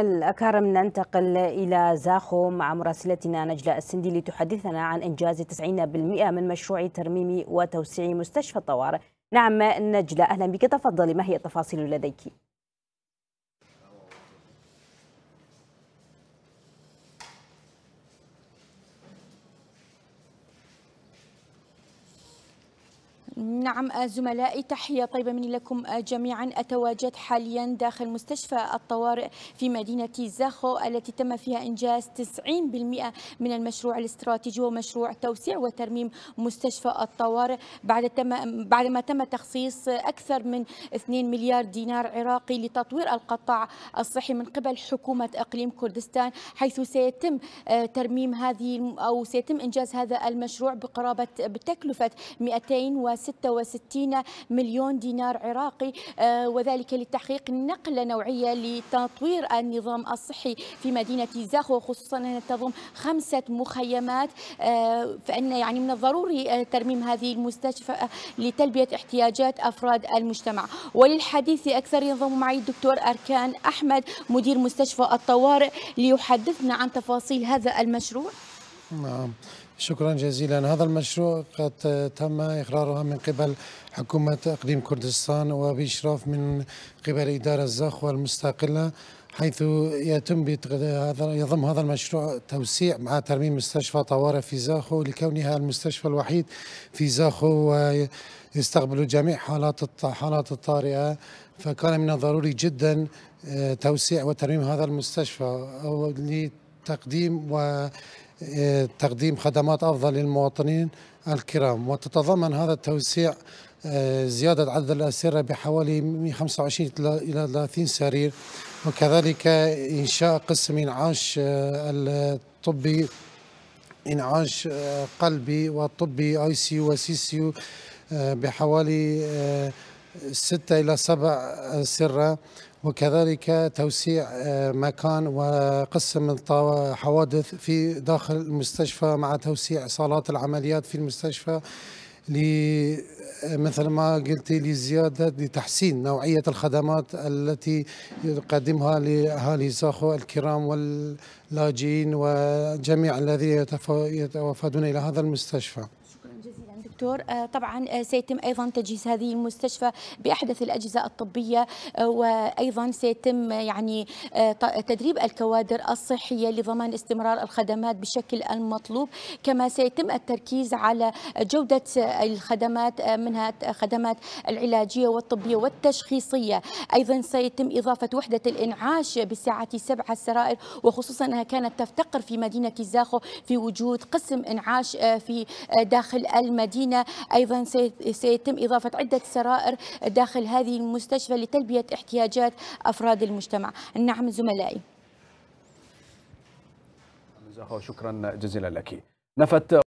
الأكارم ننتقل إلى زاخو مع مراسلتنا نجلاء السندي لتحدثنا عن إنجاز 90% من مشروع ترميم وتوسيع مستشفى الطوارئ نعم نجلاء أهلا بك تفضلي ما هي التفاصيل لديك؟ نعم آه، زملائي تحية طيبة مني لكم آه، جميعا أتواجد حاليا داخل مستشفى الطوارئ في مدينة زاخو التي تم فيها إنجاز 90% من المشروع الاستراتيجي ومشروع توسيع وترميم مستشفى الطوارئ بعد تم بعدما تم تخصيص أكثر من 2 مليار دينار عراقي لتطوير القطاع الصحي من قبل حكومة إقليم كردستان حيث سيتم آه، ترميم هذه أو سيتم إنجاز هذا المشروع بقرابة بتكلفة 206 66 مليون دينار عراقي آه، وذلك لتحقيق نقلة نوعية لتطوير النظام الصحي في مدينة زاخو خصوصا أنها تضم خمسة مخيمات آه، فإن يعني من الضروري آه، ترميم هذه المستشفى لتلبية احتياجات أفراد المجتمع وللحديث أكثر ينضم معي الدكتور أركان أحمد مدير مستشفى الطوارئ ليحدثنا عن تفاصيل هذا المشروع نعم شكرا جزيلا هذا المشروع قد تم إقرارها من قبل حكومة إقليم كردستان وبإشراف من قبل إدارة الزاخوة المستقلة حيث يتم هذا يضم هذا المشروع توسيع مع ترميم مستشفى طوارئ في زاخو لكونها المستشفى الوحيد في زاخو ويستقبل جميع حالات حالات الطارئه فكان من الضروري جدا آه، توسيع وترميم هذا المستشفى تقديم و آه، تقديم خدمات افضل للمواطنين الكرام وتتضمن هذا التوسيع آه، زياده عدد الاسره بحوالي 125 الى 30 سرير وكذلك انشاء قسم انعاش آه، الطبي انعاش قلبي والطبي اي سي يو وسي سي يو بحوالي ستة إلى 7 اسره وكذلك توسيع آه، مكان وقسم الحوادث في داخل المستشفى مع توسيع صالات العمليات في المستشفى آه، مثل ما قلت لزيادة لتحسين نوعية الخدمات التي يقدمها لأهالي زاخو الكرام واللاجئين وجميع الذين يتوافدون إلى هذا المستشفى دكتور آه، طبعا آه، سيتم ايضا تجهيز هذه المستشفى باحدث الاجهزه الطبيه آه، وايضا سيتم يعني تدريب الكوادر الصحيه لضمان استمرار الخدمات بشكل المطلوب كما سيتم التركيز على جوده الخدمات منها خدمات العلاجيه والطبيه والتشخيصيه ايضا سيتم اضافه وحده الانعاش بسعه سبع السرائر وخصوصا انها كانت تفتقر في مدينه الزاخو في وجود قسم انعاش في داخل المدينة المدينة أيضا سيتم إضافة عدة سرائر داخل هذه المستشفى لتلبية احتياجات أفراد المجتمع نعم زملائي شكرا جزيلا لك نفت